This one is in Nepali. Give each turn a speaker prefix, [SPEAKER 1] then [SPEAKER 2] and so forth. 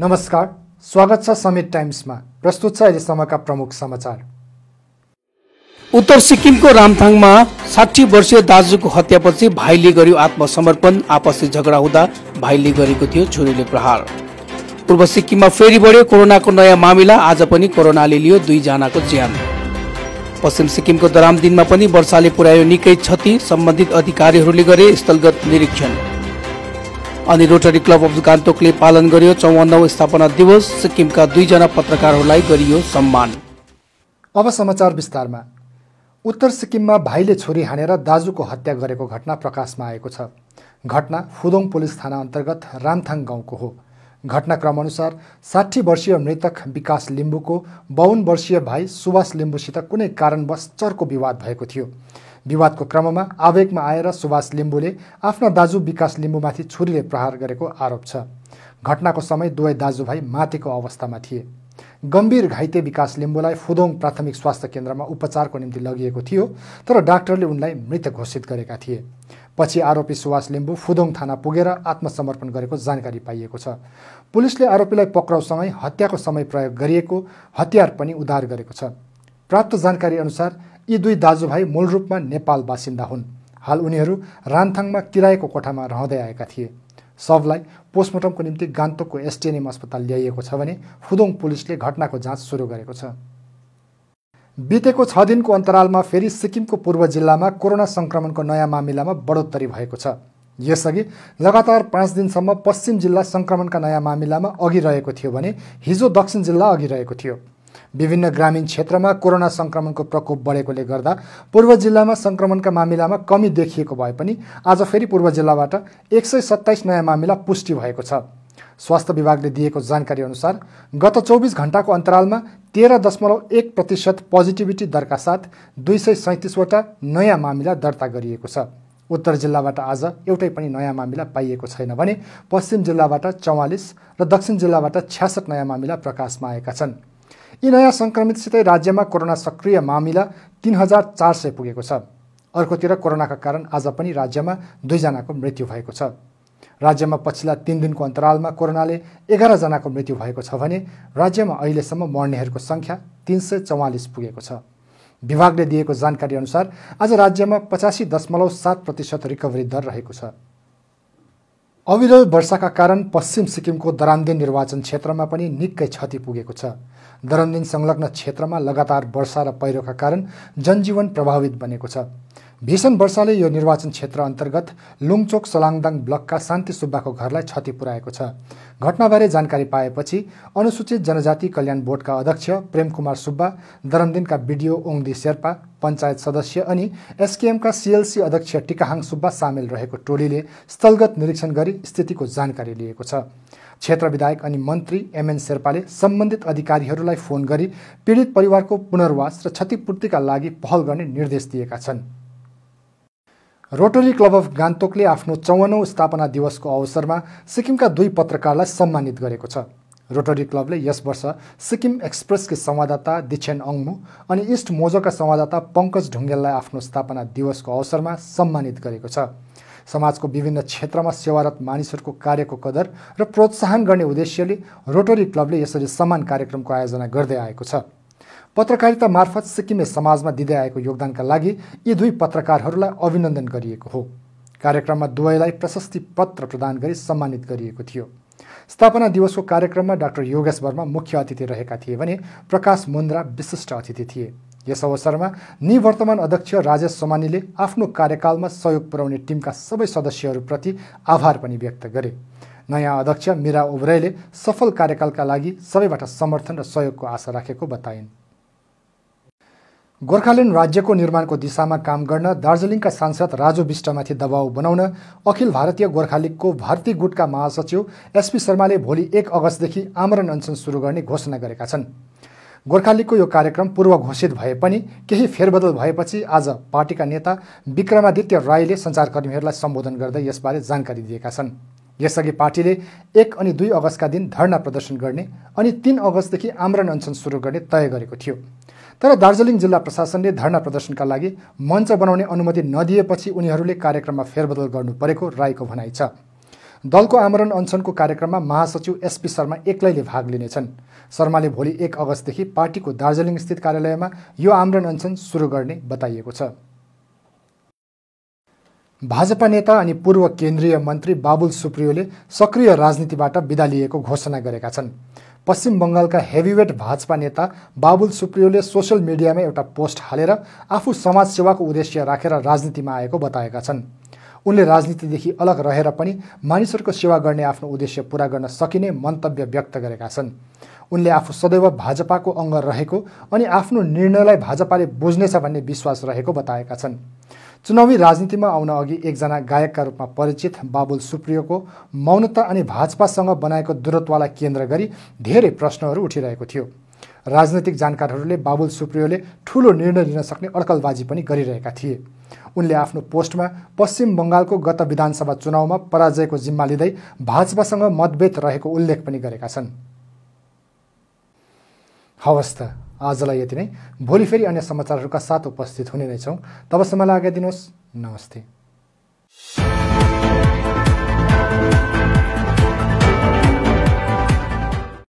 [SPEAKER 1] नमस्कार स्वागत छ समेत टाइम्समा प्रस्तुत छ अहिलेसम्मका प्रमुख समाचार उत्तर सिक्किमको रामथाङमा साठी वर्षीय दाजुको हत्यापछि भाइले गर्यो आत्मसमर्पण आपसी झगडा हुँदा भाइले गरेको थियो छोरीले प्रहार पूर्व सिक्किममा फेरि बढ्यो कोरोनाको नयाँ मामिला आज पनि कोरोनाले लियो दुईजनाको ज्यान पश्चिम सिक्किमको दरामदिनमा पनि वर्षाले पुर्यायो निकै क्षति सम्बन्धित अधिकारीहरूले गरे स्थलगत निरीक्षण अनि रोटरी क्लब अफ गान्तोकले पालन गर्यो चौवन्नौ स्थापना दिवस सिक्किमका दुईजना पत्रकारहरूलाई गरियो सम्मान अब समाचार विस्तारमा उत्तर सिक्किममा भाइले छोरी हानेर दाजुको हत्या गरेको घटना प्रकाशमा आएको छ घटना फुदोङ पुलिस थाना अन्तर्गत रामथाङ गाउँको हो घटनाक्रमअनुसार साठी वर्षीय मृतक विकास लिम्बूको बाहुन वर्षीय भाइ सुभाष लिम्बूसित कुनै कारणवश चर्को विवाद भएको थियो विवादको क्रममा आवेगमा आएर सुभाष लिम्बूले आफ्नो दाजु विकास लिम्बूमाथि छुरीले प्रहार गरेको आरोप छ घटनाको समय दुवै दाजुभाइ माथिको अवस्थामा थिए गम्भीर घाइते विकास लिम्बूलाई फुदोङ प्राथमिक स्वास्थ्य केन्द्रमा उपचारको निम्ति लगिएको थियो तर डाक्टरले उनलाई मृत घोषित गरेका थिए पछि आरोपी सुभाष लिम्बू फुदोङ थाना पुगेर आत्मसमर्पण गरेको जानकारी पाइएको छ पुलिसले आरोपीलाई पक्राउसँगै हत्याको समय प्रयोग गरिएको हतियार पनि उद्धार गरेको छ प्राप्त जानकारी अनुसार यी दुई दाजुभाइ मूल रूपमा नेपाल बासिन्दा हुन् हाल उनीहरू रान्थाङमा किरायको कोठामा रहँदै आएका थिए शवलाई पोस्टमार्टमको निम्ति गान्तोकको एसटिएनएम अस्पताल ल्याइएको छ भने फुदोङ पुलिसले घटनाको जाँच सुरु गरेको छ बितेको छ दिनको अन्तरालमा फेरि सिक्किमको पूर्व जिल्लामा कोरोना सङ्क्रमणको नयाँ मामिलामा बढोत्तरी भएको छ यसअघि लगातार पाँच दिनसम्म पश्चिम जिल्ला सङ्क्रमणका नयाँ मामिलामा अघि रहेको थियो भने हिजो दक्षिण जिल्ला अघि रहेको थियो विभिन्न ग्रामीण क्षेत्रमा कोरोना सङ्क्रमणको प्रकोप बढेकोले गर्दा पूर्व जिल्लामा सङ्क्रमणका मामिलामा कमी देखिएको भए पनि आज फेरि पूर्व जिल्लाबाट एक सय सत्ताइस नयाँ मामिला पुष्टि भएको छ स्वास्थ्य विभागले दिएको जानकारी अनुसार गत चौबिस घन्टाको अन्तरालमा तेह्र दशमलव एक प्रतिशत पोजिटिभिटी दरका साथ दुई सय सैँतिसवटा नयाँ मामिला दर्ता गरिएको छ उत्तर जिल्लाबाट आज एउटै पनि नयाँ मामिला पाइएको छैन भने पश्चिम जिल्लाबाट चौवालिस र दक्षिण जिल्लाबाट छ्यासठ नयाँ मामिला प्रकाशमा आएका छन् यी नयाँ सङ्क्रमितसितै राज्यमा कोरोना सक्रिय मामिला तिन हजार चार सय पुगेको छ अर्कोतिर कोरोनाका कारण आज पनि राज्यमा दुईजनाको मृत्यु भएको छ राज्यमा पछिल्ला तिन दिनको अन्तरालमा कोरोनाले एघारजनाको मृत्यु भएको छ भने राज्यमा अहिलेसम्म मर्नेहरूको सङ्ख्या तिन सय चौवालिस पुगेको छ विभागले दिएको जानकारी अनुसार आज राज्यमा पचासी दशमलव सात प्रतिशत रिकभरी दर रहेको छ अविरल वर्षाका कारण पश्चिम सिक्किमको दरान्देन निर्वाचन क्षेत्रमा पनि निकै क्षति पुगेको छ दरान्देन संलग्न क्षेत्रमा लगातार वर्षा र पहिरोका कारण जनजीवन प्रभावित बनेको छ भीषण वर्षाले यो निर्वाचन क्षेत्र अन्तर्गत लुङचोक सलाङदाङ ब्लकका शान्ति सुब्बाको घरलाई क्षति पुर्याएको छ घटनाबारे जानकारी पाएपछि अनुसूचित जनजाति कल्याण बोर्डका अध्यक्ष प्रेमकुमार सुब्बा दरमदिनका बिडिओ ओङदी शेर्पा पञ्चायत सदस्य अनि एसकेएमका सिएलसी अध्यक्ष टिकाहाङ सुब्बा सामेल रहेको टोलीले स्थलगत निरीक्षण गरी स्थितिको जानकारी लिएको छ क्षेत्र विधायक अनि मन्त्री एमएन शेर्पाले सम्बन्धित अधिकारीहरूलाई फोन गरी पीडित परिवारको पुनर्वास र क्षतिपूर्तिका लागि पहल गर्ने निर्देश दिएका छन् रोटरी क्लब अफ गान्तोकले आफ्नो चौवन्नौ स्थापना दिवसको अवसरमा सिक्किमका दुई पत्रकारलाई सम्मानित गरेको छ रोटरी क्लबले यस वर्ष सिक्किम एक्सप्रेसकी संवाददाता दिछेन अङ्मु अनि इस्ट मोजोका संवाददाता पङ्कज ढुङ्गेललाई आफ्नो स्थापना दिवसको अवसरमा सम्मानित गरेको छ समाजको विभिन्न क्षेत्रमा सेवारत मानिसहरूको कार्यको कदर र प्रोत्साहन गर्ने उद्देश्यले रोटरी क्लबले यसरी सम्मान कार्यक्रमको आयोजना गर्दै आएको छ पत्रकारिता मार्फत सिक्किमे समाजमा दिँदै आएको योगदानका लागि यी दुई पत्रकारहरूलाई अभिनन्दन गरिएको हो कार्यक्रममा दुवैलाई प्रशस्ति पत्र प्रदान गरी सम्मानित गरिएको थियो स्थापना दिवसको कार्यक्रममा डाक्टर योगेश वर्मा मुख्य अतिथि रहेका थिए भने प्रकाश मुन्द्रा विशिष्ट अतिथि थिए यस अवसरमा निवर्तमान अध्यक्ष राजेश सोमानीले आफ्नो कार्यकालमा सहयोग पुर्याउने टिमका सबै सदस्यहरूप्रति आभार पनि व्यक्त गरे नयाँ अध्यक्ष मिरा ओब्रेले सफल कार्यकालका लागि सबैबाट समर्थन र सहयोगको आशा राखेको बताइन् गोर्खाल्यान्ड राज्यको निर्माणको दिशामा काम गर्न दार्जिलिङका सांसद राजु विष्टमाथि दबाव बनाउन अखिल भारतीय गोर्खालीगको भारती गुटका महासचिव एसपी शर्माले भोलि एक अगस्तदेखि आमरण अनसन सुरु गर्ने घोषणा गरेका छन् गोर्खालिगको यो कार्यक्रम पूर्व घोषित भए पनि केही फेरबदल भएपछि आज पार्टीका नेता विक्रमादित्य राईले सञ्चारकर्मीहरूलाई सम्बोधन गर्दै यसबारे जानकारी दिएका छन् यसअघि पार्टीले एक अनि दुई अगस्तका दिन धरना प्रदर्शन गर्ने अनि तिन अगस्तदेखि आमरण अनसन सुरु गर्ने तय गरेको थियो तर दार्जिलिङ जिल्ला प्रशासनले धरना प्रदर्शनका लागि मञ्च बनाउने अनुमति नदिएपछि उनीहरूले कार्यक्रममा फेरबदल गर्नु परेको राईको भनाइ छ दलको आमरण अनसनको कार्यक्रममा महासचिव एसपी शर्मा एक्लैले भाग लिनेछन् शर्माले भोलि एक अगस्तदेखि पार्टीको दार्जिलिङ स्थित कार्यालयमा यो आमरण अनसन सुरु गर्ने बताइएको छ भाजपा नेता अनि पूर्व केन्द्रीय मन्त्री बाबुल सुप्रियोले सक्रिय राजनीतिबाट बिदा लिएको घोषणा गरेका छन् पश्चिम बङ्गालका हेभीवेट भाजपा नेता बाबुल सुप्रियोले सोसियल मिडियामा एउटा पोस्ट हालेर आफू समाजसेवाको उद्देश्य राखेर राजनीतिमा आएको बताएका छन् उनले राजनीतिदेखि अलग रहेर पनि मानिसहरूको सेवा गर्ने आफ्नो उद्देश्य पुरा गर्न सकिने मन्तव्य व्यक्त गरेका छन् उनले आफू सदैव भाजपाको अङ्ग रहेको अनि आफ्नो निर्णयलाई भाजपाले बुझ्नेछ भन्ने विश्वास रहेको बताएका छन् चुनावी राजनीतिमा आउन अघि एकजना गायकका रूपमा परिचित बाबुल सुप्रियोको मौनता अनि भाजपासँग बनाएको दूरत्वलाई केन्द्र गरी धेरै प्रश्नहरू उठिरहेको थियो राजनैतिक जानकारहरूले बाबुल सुप्रियोले ठुलो निर्णय लिन सक्ने अड्कलबाजी पनि गरिरहेका थिए उनले आफ्नो पोस्टमा पश्चिम बङ्गालको गत विधानसभा चुनावमा पराजयको जिम्मा लिँदै भाजपासँग मतभेद रहेको उल्लेख पनि गरेका छन् हवस् त आजलाई यति नै भोलि फेरि अन्य समाचारहरूका साथ उपस्थित हुने नै छौँ तबसम्म लागेदिनुहोस् नमस्ते